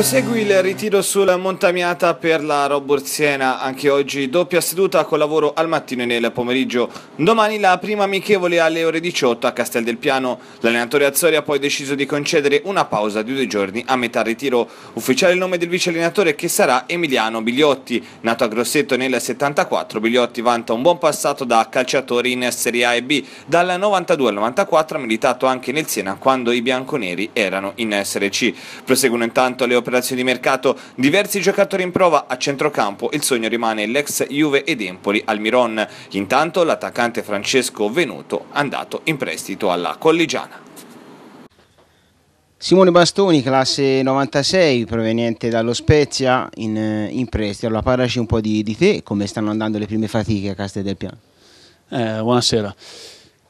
Prosegui il ritiro sulla montagnata per la Roborsiena, anche oggi doppia seduta con lavoro al mattino e nel pomeriggio. Domani la prima amichevole alle ore 18 a Castel del Piano. L'allenatore Azzori ha poi deciso di concedere una pausa di due giorni a metà ritiro. Ufficiale il nome del vice allenatore che sarà Emiliano Bigliotti. Nato a Grosseto nel 74, Bigliotti vanta un buon passato da calciatore in Serie A e B. Dal 92 al 94 ha militato anche nel Siena quando i bianconeri erano in Serie C. Proseguono intanto le operazioni operazioni di mercato, diversi giocatori in prova a centrocampo, il sogno rimane l'ex Juve ed Empoli al Miron. Intanto l'attaccante Francesco Venuto è andato in prestito alla Colligiana. Simone Bastoni, classe 96, proveniente dallo Spezia, in, in prestito. Allora, parlaci un po' di, di, te, come stanno andando le prime fatiche a Castel del Piano. Eh, buonasera.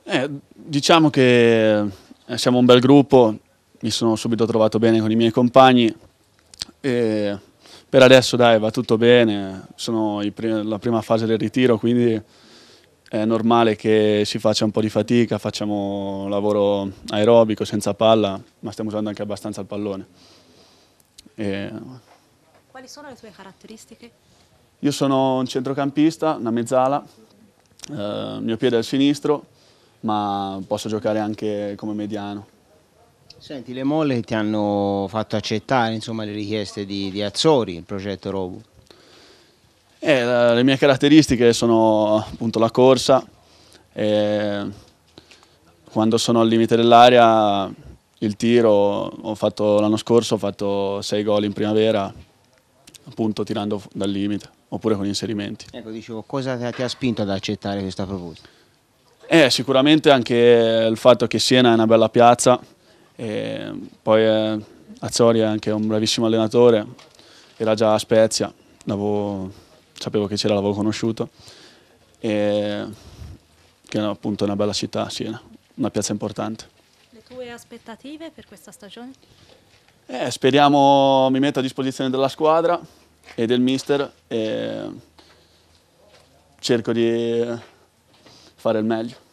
Eh, diciamo che eh, siamo un bel gruppo, mi sono subito trovato bene con i miei compagni, e per adesso dai, va tutto bene, sono prim la prima fase del ritiro, quindi è normale che si faccia un po' di fatica, facciamo lavoro aerobico, senza palla, ma stiamo usando anche abbastanza il pallone. E... Quali sono le tue caratteristiche? Io sono un centrocampista, una mezzala, eh, il mio piede è al sinistro, ma posso giocare anche come mediano. Senti, le molle ti hanno fatto accettare insomma, le richieste di, di Azzori, il progetto Robu? Eh, le mie caratteristiche sono appunto la corsa, quando sono al limite dell'area il tiro, l'anno scorso ho fatto 6 gol in primavera, appunto tirando dal limite, oppure con inserimenti. Ecco, dicevo, cosa ti ha spinto ad accettare questa proposta? Eh, sicuramente anche il fatto che Siena è una bella piazza, e poi eh, Azzori è anche un bravissimo allenatore, era già a Spezia, sapevo che c'era, l'avevo conosciuto, e, che è appunto una bella città, sì, una piazza importante. Le tue aspettative per questa stagione? Eh, speriamo mi metta a disposizione della squadra e del mister e cerco di fare il meglio.